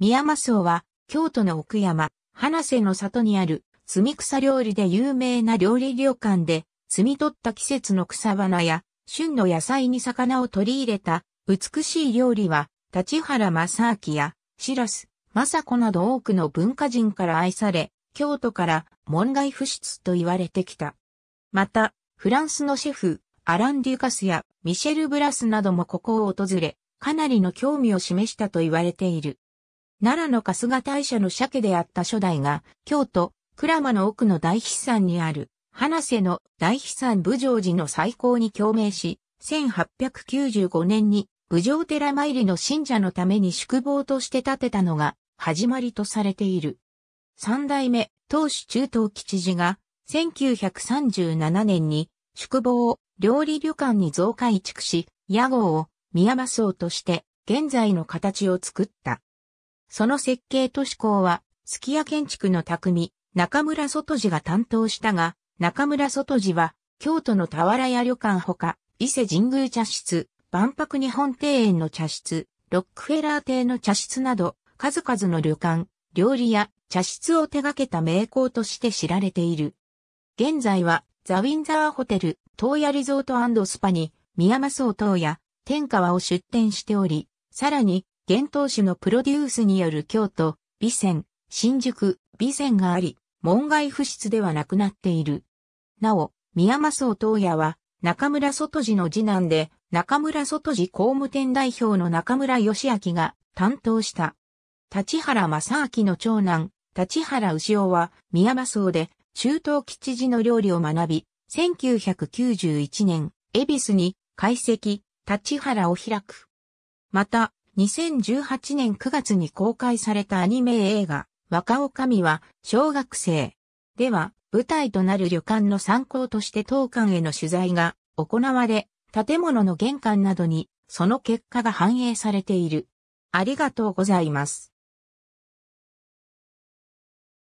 宮間荘は、京都の奥山、花瀬の里にある、摘み草料理で有名な料理旅館で、摘み取った季節の草花や、旬の野菜に魚を取り入れた、美しい料理は、立原正明や、白須、正子など多くの文化人から愛され、京都から門外不出と言われてきた。また、フランスのシェフ、アラン・デュカスやミシェル・ブラスなどもここを訪れ、かなりの興味を示したと言われている。奈良の春日大社の鮭であった初代が、京都、倉間の奥の大筆山にある、花瀬の大筆山武城寺の再興に共鳴し、1895年に武城寺参りの信者のために宿坊として建てたのが始まりとされている。三代目、当主中東吉寺が、1937年に宿坊を料理旅館に増改築し、屋号を宮間荘として現在の形を作った。その設計と施工は、すき家建築の匠、中村外寺が担当したが、中村外寺は、京都の俵屋旅館ほか、伊勢神宮茶室、万博日本庭園の茶室、ロックフェラー邸の茶室など、数々の旅館、料理屋、茶室を手掛けた名工として知られている。現在は、ザ・ウィンザーホテル、東屋リゾートスパに、宮間荘東屋、天川を出展しており、さらに、現当主のプロデュースによる京都、備前、新宿、備前があり、門外不出ではなくなっている。なお、宮益尾東也は、中村外寺の次男で、中村外寺工務店代表の中村義明が担当した。立原正明の長男、立原牛尾は、宮益尾で、中東吉次の料理を学び、1991年、恵比寿に、解析、立原を開く。また、2018年9月に公開されたアニメ映画、若女みは小学生。では、舞台となる旅館の参考として当館への取材が行われ、建物の玄関などにその結果が反映されている。ありがとうございます。